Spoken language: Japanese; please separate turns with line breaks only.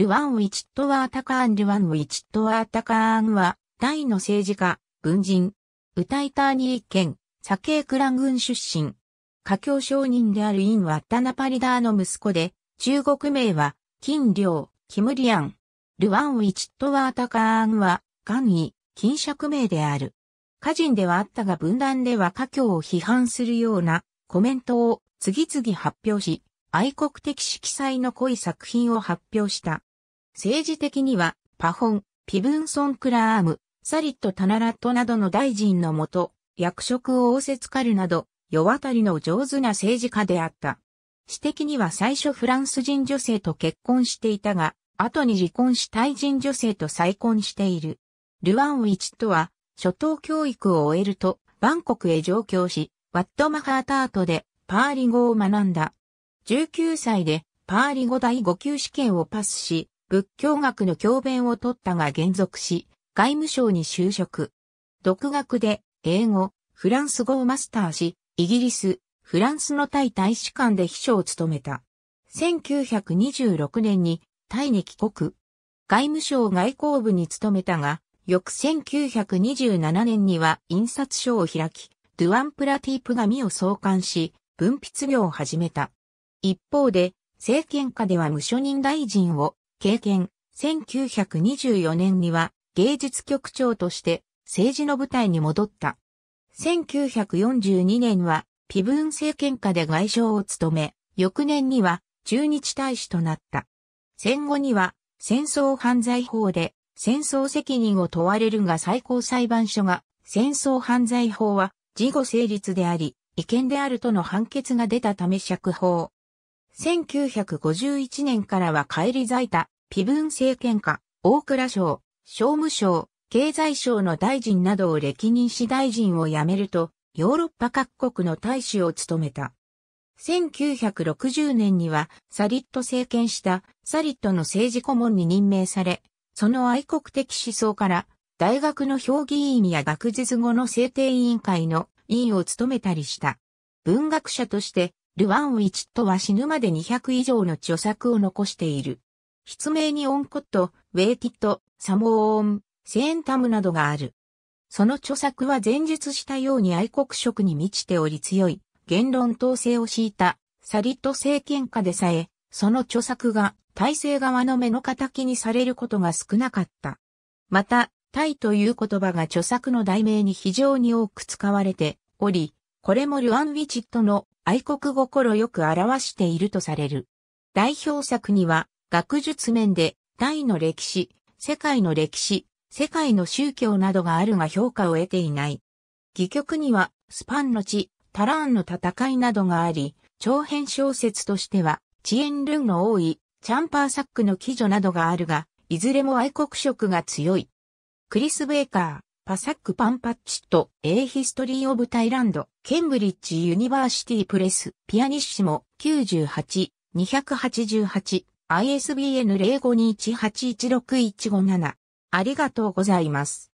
ルワン・ウィチットワータカーン・ルワン・ウィチットワータカーンは、タイの政治家、軍人、歌いターニー県、サケークラン軍出身。華境商人であるイン・ワッタナパリダーの息子で、中国名は、金良、キムリアン。ルワン・ウィチットワータカーンは、ン位、金釈名である。家人ではあったが分断では華境を批判するようなコメントを次々発表し、愛国的色彩の濃い作品を発表した。政治的には、パホン、ピブンソン・クラーム、サリット・タナラットなどの大臣のもと、役職を仰せつかるなど、世渡りの上手な政治家であった。私的には最初フランス人女性と結婚していたが、後に離婚しタイ人女性と再婚している。ルワンウィチとは、初等教育を終えると、バンコクへ上京し、ワットマハータートでパーリ語を学んだ。19歳でパーリ語第5級試験をパスし、仏教学の教鞭を取ったが原属し、外務省に就職。独学で英語、フランス語をマスターし、イギリス、フランスのタイ大使館で秘書を務めた。1926年にタイに帰国。外務省外交部に勤めたが、翌1927年には印刷所を開き、ドゥアンプラティープ紙を創刊し、文筆業を始めた。一方で、政権下では無所人大臣を経験、1924年には芸術局長として政治の舞台に戻った。1942年は、ピブン政権下で外相を務め、翌年には駐日大使となった。戦後には戦争犯罪法で戦争責任を問われるが最高裁判所が戦争犯罪法は事後成立であり、違憲であるとの判決が出たため釈放。1951年からは帰り咲いた、ピブン政権下、大蔵省、商務省、経済省の大臣などを歴任し大臣を辞めると、ヨーロッパ各国の大使を務めた。1960年にはサリット政権したサリットの政治顧問に任命され、その愛国的思想から大学の評議員や学術後の制定委員会の委員を務めたりした。文学者としてルワン・ウィチットは死ぬまで200以上の著作を残している。筆名にオンコット、ウェイティット、サモーン、セーンタムなどがある。その著作は前述したように愛国色に満ちており強い、言論統制を敷いた、サリット政権下でさえ、その著作が体制側の目の敵にされることが少なかった。また、タイという言葉が著作の題名に非常に多く使われており、これもルアンウィチットの愛国心よく表しているとされる。代表作には、学術面で、タイの歴史、世界の歴史、世界の宗教などがあるが評価を得ていない。戯曲には、スパンの地、タラーンの戦いなどがあり、長編小説としては、チエンルンの多い、チャンパーサックの記女などがあるが、いずれも愛国色が強い。クリス・ベーカー、パサック・パンパッチット、A History of Thailand、ケンブリッジ・ユニバーシティ・プレス、ピアニッシモ、98、288、ISBN 0521816157。ありがとうございます。